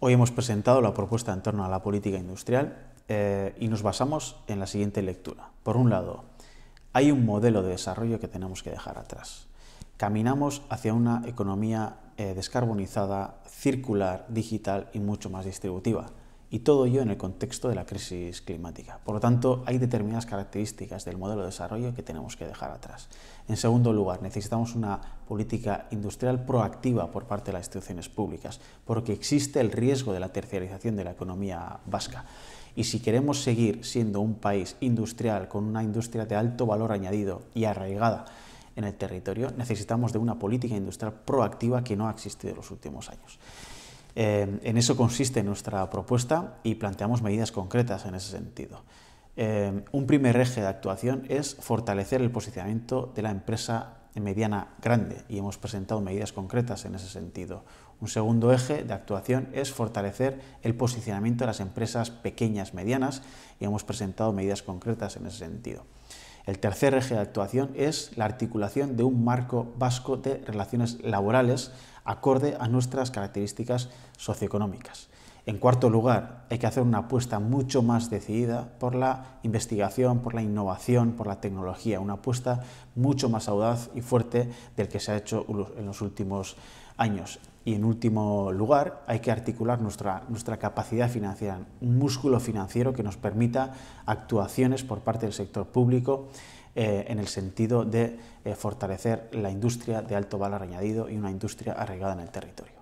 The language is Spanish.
Hoy hemos presentado la propuesta en torno a la política industrial eh, y nos basamos en la siguiente lectura. Por un lado, hay un modelo de desarrollo que tenemos que dejar atrás. Caminamos hacia una economía eh, descarbonizada, circular, digital y mucho más distributiva y todo ello en el contexto de la crisis climática. Por lo tanto, hay determinadas características del modelo de desarrollo que tenemos que dejar atrás. En segundo lugar, necesitamos una política industrial proactiva por parte de las instituciones públicas, porque existe el riesgo de la terciarización de la economía vasca. Y si queremos seguir siendo un país industrial, con una industria de alto valor añadido y arraigada en el territorio, necesitamos de una política industrial proactiva que no ha existido en los últimos años. Eh, en eso consiste nuestra propuesta y planteamos medidas concretas en ese sentido. Eh, un primer eje de actuación es fortalecer el posicionamiento de la empresa mediana grande y hemos presentado medidas concretas en ese sentido. Un segundo eje de actuación es fortalecer el posicionamiento de las empresas pequeñas, medianas y hemos presentado medidas concretas en ese sentido. El tercer eje de actuación es la articulación de un marco vasco de relaciones laborales acorde a nuestras características socioeconómicas. En cuarto lugar, hay que hacer una apuesta mucho más decidida por la investigación, por la innovación, por la tecnología, una apuesta mucho más audaz y fuerte del que se ha hecho en los últimos años. Y en último lugar, hay que articular nuestra, nuestra capacidad financiera, un músculo financiero que nos permita actuaciones por parte del sector público eh, en el sentido de eh, fortalecer la industria de alto valor añadido y una industria arraigada en el territorio.